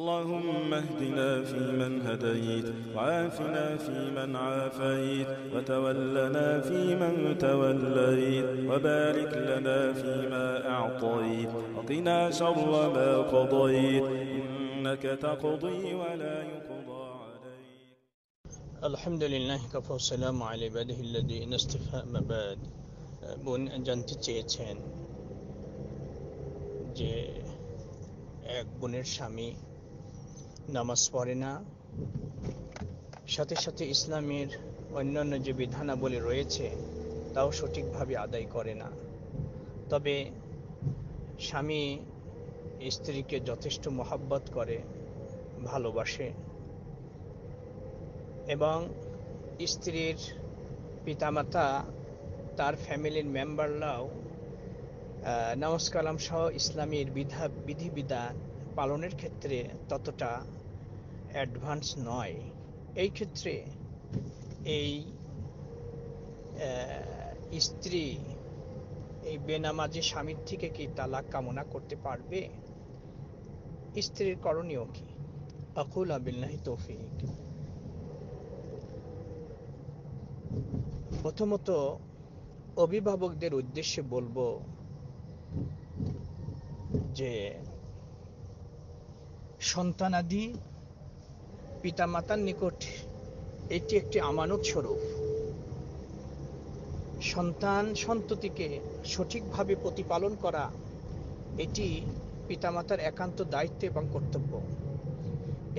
اللهم اهدنا فيمن هديت وعافنا فيمن عافيت وتولنا فيمن توليت وبارك لنا فيما أعطيت وقنا شر ما قضيت إنك تقضي ولا يقضى عليك الحمد لله كفى السلام على عباده الذي نستفى مباد بون জানতে চেয়েছেন جي এক বোনের স্বামী নামাজ পড়ে না সাথে সাথে ইসলামের অন্যান্য যে বিধানাবলী রয়েছে তাও সঠিকভাবে আদায় করে না তবে স্বামী স্ত্রীকে যথেষ্ট মহাব্বত করে ভালোবাসে এবং স্ত্রীর পিতামাতা তার ফ্যামিলির মেম্বাররাও নামাজ কালাম সহ ইসলামের বিধা বিধিবিধান পালনের ক্ষেত্রে ততটা অ্যাডভান্স নয় এই ক্ষেত্রে এই স্ত্রী এই বেনামাজি স্বামীর থেকে কি তালাক কামনা করতে পারবে স্ত্রীর করণীয় কি আকুল আবিল্লাহি তৌফিক প্রথমত অভিভাবকদের উদ্দেশ্যে বলবো যে সন্তানাদি পিতামাতার নিকট এটি একটি আমানত স্বরূপ সন্তান সন্ততিকে সঠিকভাবে প্রতিপালন করা এটি পিতামাতার একান্ত দায়িত্ব এবং কর্তব্য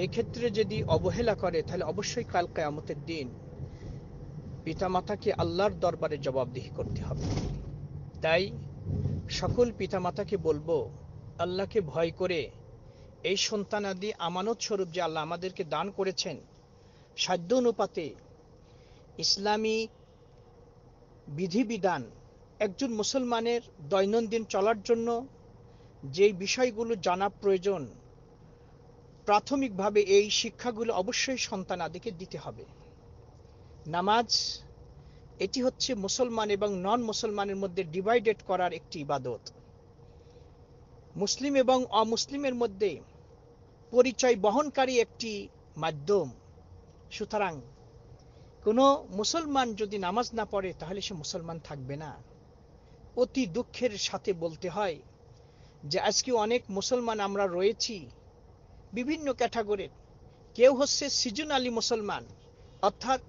এই ক্ষেত্রে যদি অবহেলা করে তাহলে অবশ্যই কাল কেয়ামতের দিন পিতামাতাকে আল্লাহর দরবারে জবাবদিহি করতে হবে তাই সকল পিতামাতাকে বলবো আল্লাহকে ভয় করে এই সন্তানাদি আমানত স্বরূপ যে আল্লাহ আমাদেরকে দান করেছেন সাধ্য অনুপাতে ইসলামী বিধিবিধান একজন মুসলমানের দৈনন্দিন চলার জন্য যেই বিষয়গুলো জানা প্রয়োজন প্রাথমিকভাবে এই শিক্ষাগুলো অবশ্যই সন্তান আদিকে দিতে হবে নামাজ এটি হচ্ছে মুসলমান এবং নন মুসলমানের মধ্যে ডিভাইডেড করার একটি ইবাদত মুসলিম এবং অমুসলিমের মধ্যে পরিচয় বহনকারী একটি মাধ্যম সুতরাং কোনো মুসলমান যদি নামাজ না পড়ে তাহলে সে মুসলমান থাকবে না অতি দুঃখের সাথে বলতে হয় যে আজকে অনেক মুসলমান আমরা রয়েছি বিভিন্ন ক্যাটাগরির কেউ হচ্ছে আলী মুসলমান অর্থাৎ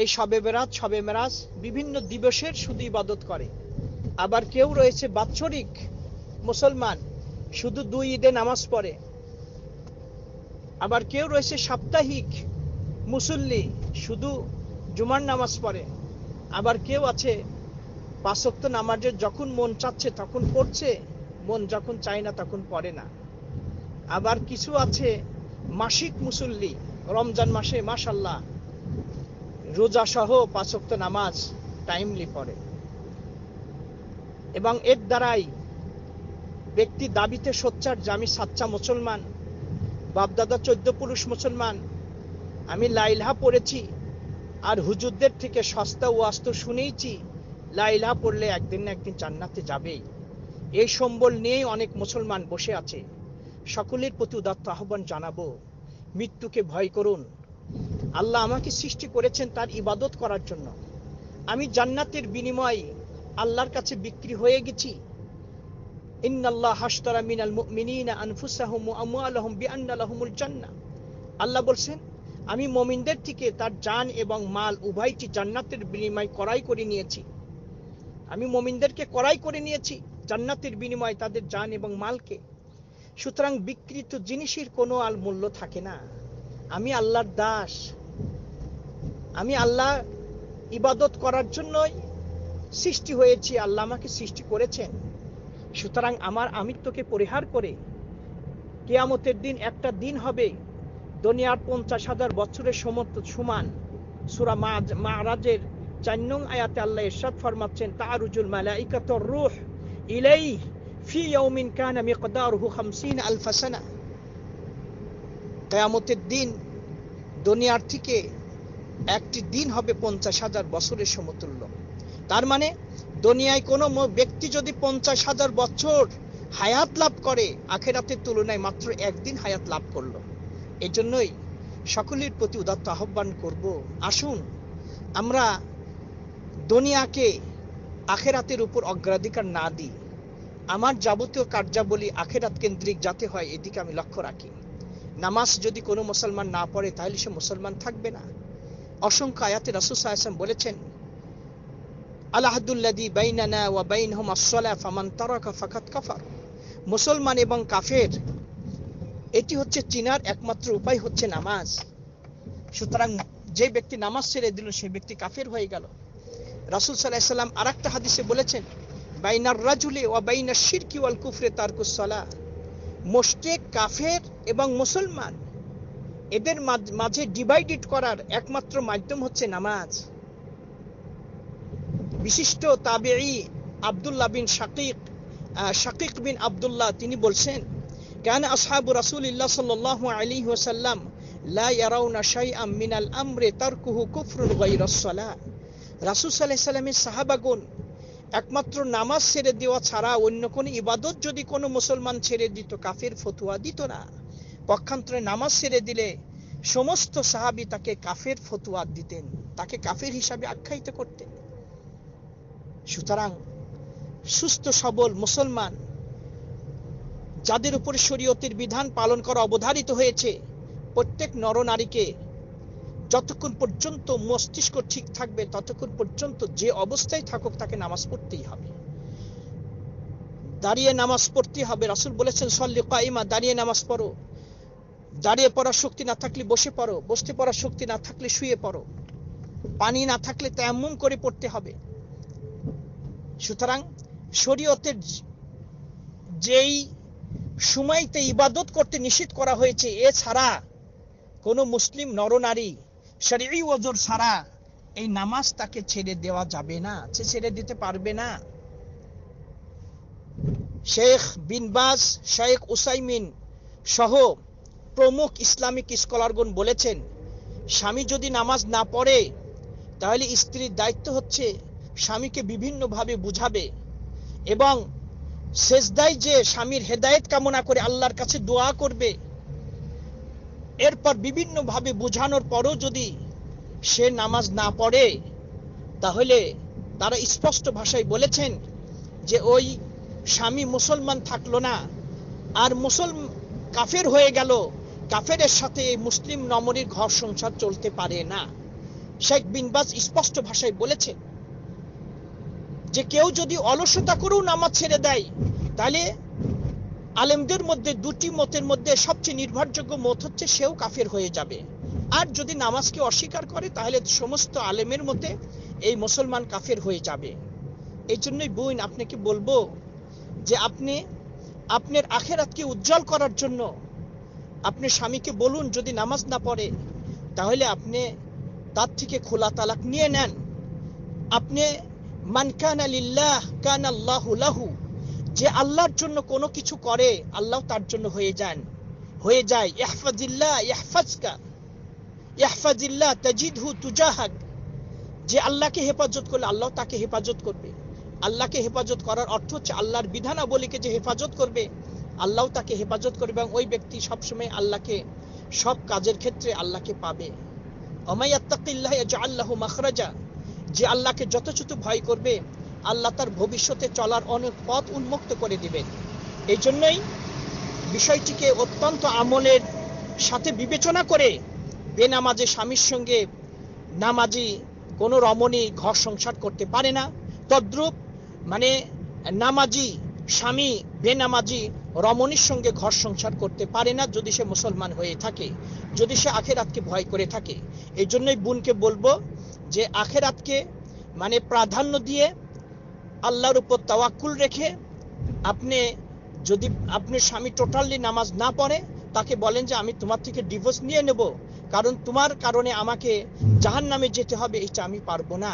এই সবে বেরাজ সবে মেরাজ বিভিন্ন দিবসের শুধু ইবাদত করে আবার কেউ রয়েছে বাৎসরিক মুসলমান শুধু দুই ঈদে নামাজ পড়ে আবার কেউ রয়েছে সাপ্তাহিক মুসল্লি শুধু জুমার নামাজ পড়ে আবার কেউ আছে পাশক্ত নামাজের যখন মন চাচ্ছে তখন পড়ছে মন যখন চায় না তখন পড়ে না আবার কিছু আছে মাসিক মুসল্লি রমজান মাসে মাসাল্লাহ রোজা সহ পাঁচক্ত নামাজ টাইমলি পড়ে এবং এর দ্বারাই ব্যক্তি দাবিতে সোচ্চার যে আমি সাচ্চা মুসলমান বাপদাদা চোদ্দ পুরুষ মুসলমান আমি লাইলহা পড়েছি আর হুজুরদের থেকে সস্তা আস্ত শুনেইছি লাইলহা পড়লে একদিন না একদিন জান্নাতে যাবেই এই সম্বল নিয়েই অনেক মুসলমান বসে আছে সকলের প্রতি উদাত্ত আহ্বান জানাবো মৃত্যুকে ভয় করুন আল্লাহ আমাকে সৃষ্টি করেছেন তার ইবাদত করার জন্য আমি জান্নাতের বিনিময়ে আল্লাহর কাছে বিক্রি হয়ে গেছি আল্লাহ বলছেন আমি মমিনদের থেকে তার জান এবং মাল উভয়টি জান্নাতের বিনিময় করাই করে নিয়েছি আমি মমিনদেরকে করাই করে নিয়েছি জান্নাতের বিনিময় তাদের জান এবং মালকে সুতরাং বিকৃত জিনিসের কোনো আল মূল্য থাকে না আমি আল্লাহর দাস আমি আল্লাহ ইবাদত করার জন্যই সৃষ্টি হয়েছি আল্লাহ আমাকে সৃষ্টি করেছেন সুতরাং আমার আমিত্বকে পরিহার করে কেয়ামতের দিন একটা দিন হবে দুনিয়ার পঞ্চাশ হাজার বছরের সমর্থ সমান সুরা মাজ মারাজের চার নং আয়াতে আল্লাহ ইরশাদ ফরমাচ্ছেন তারুজুল মালাইকাতর রুহ ইলাই ফি ইয়াউমিন কানা মিকদারুহু 50 আলফ সানা কিয়ামতের দিন দুনিয়ার থেকে একটি দিন হবে পঞ্চাশ হাজার বছরের সমতুল্য তার মানে দুনিয়ায় কোনো ব্যক্তি যদি পঞ্চাশ হাজার বছর হায়াত লাভ করে আখেরাতের তুলনায় মাত্র একদিন হায়াত লাভ করলো জন্যই সকলের প্রতি উদাত্ত আহ্বান করব আসুন আমরা দুনিয়াকে আখেরাতের উপর অগ্রাধিকার না দিই আমার যাবতীয় কার্যাবলী আখেরাত কেন্দ্রিক যাতে হয় এদিকে আমি লক্ষ্য রাখি নামাজ যদি কোনো মুসলমান না পড়ে তাহলে সে মুসলমান থাকবে না অসংখ্য আয়াতে রাসুসাহ বলেছেন আলাহাদুল্লাদি বাইনানা বাইন হোম আসলা ফামান তারাকা ফাকাত কাফার মুসলমান এবং কাফের এটি হচ্ছে চিনার একমাত্র উপায় হচ্ছে নামাজ সুতরাং যে ব্যক্তি নামাজ ছেড়ে দিল সেই ব্যক্তি কাফের হয়ে গেল রাসুল সাল্লাহ সাল্লাম আর একটা হাদিসে বলেছেন বাইনার রাজুলে ও বাইনার শিরকি ওয়াল কুফরে কুসলা মোস্টে কাফের এবং মুসলমান এদের মাঝে ডিভাইডেড করার একমাত্র মাধ্যম হচ্ছে নামাজ বিশিষ্ট তাবেই আবদুল্লাহ বিন শাকিক শাকিক বিন আবদুল্লাহ তিনি বলছেন কেন আসহাবু রাসুলিল্লাহ সাল্লাহ আলী ওসাল্লাম লা ইয়ারাউনা শাইআম মিনাল আমরে তারকুহু কুফরুন গায়রাসসালাহ রাসূল সাল্লাল্লাহু আলাইহি সাল্লামের সাহাবাগণ একমাত্র নামাজ ছেড়ে দেওয়া ছাড়া অন্য কোন ইবাদত যদি কোনো মুসলমান ছেড়ে দিত কাফের ফতুয়া দিত না পক্ষান্তরে নামাজ ছেড়ে দিলে সমস্ত সাহাবি তাকে কাফের ফতুয়া দিতেন তাকে কাফের হিসাবে আখ্যায়িত করতেন সুতরাং সুস্থ সবল মুসলমান যাদের উপর শরীয়তের বিধান পালন করা অবধারিত হয়েছে প্রত্যেক নরনারীকে যতক্ষণ পর্যন্ত মস্তিষ্ক ঠিক থাকবে ততক্ষণ পর্যন্ত যে অবস্থায় থাকুক তাকে নামাজ পড়তেই হবে দাঁড়িয়ে নামাজ পড়তেই হবে রাসুল বলেছেন সল্লি কাইমা দাঁড়িয়ে নামাজ পড়ো দাঁড়িয়ে পড়ার শক্তি না থাকলে বসে পড়ো বসতে পড়ার শক্তি না থাকলে শুয়ে পড়ো পানি না থাকলে তেমন করে পড়তে হবে সুতরাং শরীয়তের যেই সময়তে ইবাদত করতে নিষিদ্ধ করা হয়েছে এছাড়া কোনো মুসলিম নরনারী শরীর ওজোর ছাড়া এই নামাজ তাকে ছেড়ে দেওয়া যাবে না সে ছেড়ে দিতে পারবে না শেখ বিনবাস শেখ উসাইমিন সহ প্রমুখ ইসলামিক স্কলারগণ বলেছেন স্বামী যদি নামাজ না পড়ে তাহলে স্ত্রীর দায়িত্ব হচ্ছে স্বামীকে বিভিন্নভাবে বুঝাবে এবং সেজদায় যে স্বামীর হেদায়ত কামনা করে আল্লাহর কাছে দোয়া করবে এরপর বিভিন্নভাবে বুঝানোর পরও যদি সে নামাজ না পড়ে তাহলে তারা স্পষ্ট ভাষায় বলেছেন যে ওই স্বামী মুসলমান থাকলো না আর মুসলম কাফের হয়ে গেল কাফের সাথে মুসলিম নমরীর ঘর সংসার চলতে পারে না শেখ বিনবাজ স্পষ্ট ভাষায় বলেছেন যে কেউ যদি অলসতা করেও নামাজ ছেড়ে দেয় তাহলে আলেমদের মধ্যে দুটি মতের মধ্যে সবচেয়ে নির্ভরযোগ্য মত হচ্ছে সেও কাফের হয়ে যাবে আর যদি নামাজকে অস্বীকার করে তাহলে সমস্ত আলেমের মতে এই মুসলমান কাফের হয়ে যাবে এই জন্যই বইন আপনাকে বলবো যে আপনি আপনার আখেরাতকে উজ্জ্বল করার জন্য আপনি স্বামীকে বলুন যদি নামাজ না পড়ে তাহলে আপনি তার থেকে খোলা তালাক নিয়ে নেন আপনি মান কান আলিল্লাহ কান আল্লাহ লাহু যে আল্লাহর জন্য কোনো কিছু করে আল্লাহ তার জন্য হয়ে যান হয়ে যায় ইহফাজিল্লাহ ইহফাজকা ইহফাজিল্লাহ তাজিদহু তুজাহাক যে আল্লাহকে হেফাজত করলে আল্লাহ তাকে হেফাজত করবে আল্লাহকে হেফাজত করার অর্থ হচ্ছে আল্লাহর বিধানাবলীকে যে হেফাজত করবে আল্লাহ তাকে হেফাজত করবে এবং ওই ব্যক্তি সবসময় আল্লাহকে সব কাজের ক্ষেত্রে আল্লাহকে পাবে অমাই আত্তাকিল্লাহ আল্লাহ মাখরাজা যে আল্লাহকে যথাযথ ভয় করবে আল্লাহ তার ভবিষ্যতে চলার অনেক পথ উন্মুক্ত করে দিবেন এই জন্যই বিষয়টিকে অত্যন্ত আমলের সাথে বিবেচনা করে বেনামাজে স্বামীর সঙ্গে নামাজি কোনো রমণী ঘর সংসার করতে পারে না তদ্রূপ মানে নামাজি স্বামী বেনামাজি রমণীর সঙ্গে ঘর সংসার করতে পারে না যদি সে মুসলমান হয়ে থাকে যদি সে আখেরাতকে ভয় করে থাকে এই জন্যই বোনকে বলবো যে আখেরাতকে মানে প্রাধান্য দিয়ে আল্লাহর উপর তাওয়াক্কুল রেখে আপনি যদি আপনি স্বামী টোটালি নামাজ না পড়ে তাকে বলেন যে আমি তোমার থেকে ডিভোর্স নিয়ে নেব কারণ তোমার কারণে আমাকে জাহান নামে যেতে হবে এটা আমি পারবো না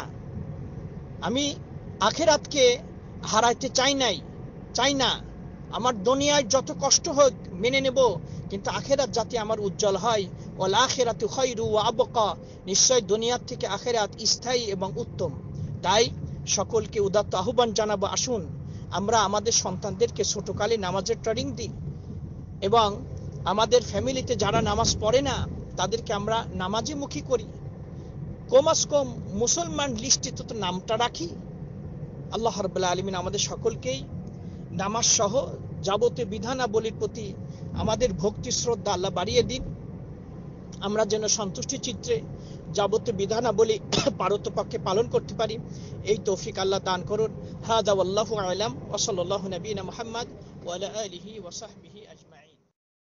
আমি আখেরাতকে হারাইতে চাই নাই চাই না আমার দুনিয়ায় যত কষ্ট হোক মেনে নেব কিন্তু আখেরাত যাতে আমার উজ্জ্বল হয় ওল আখেরাত আবকা নিশ্চয় দুনিয়ার থেকে আখেরাত স্থায়ী এবং উত্তম তাই সকলকে উদাত্ত আহ্বান জানাবো আসুন আমরা আমাদের সন্তানদেরকে ছোটকালে নামাজের ট্রেনিং দিই এবং আমাদের ফ্যামিলিতে যারা নামাজ পড়ে না তাদেরকে আমরা নামাজি মুখী করি কমাস কম মুসলমান লিস্টে তো নামটা রাখি আল্লাহ রবাহ আলমিন আমাদের সকলকেই নামাজ সহ যাবতীয় বিধানাবলীর প্রতি আমাদের ভক্তি শ্রদ্ধা আল্লাহ বাড়িয়ে দিন আমরা যেন সন্তুষ্টি চিত্রে যাবতীয় বিধানাবলী পক্ষে পালন করতে পারি এই তৌফিক আল্লাহ দান করুন হাজা আল্লাহ আলাম ওসল্লাহ নবীন মোহাম্মদ ওয়ালা ওসাহবিহি আজমা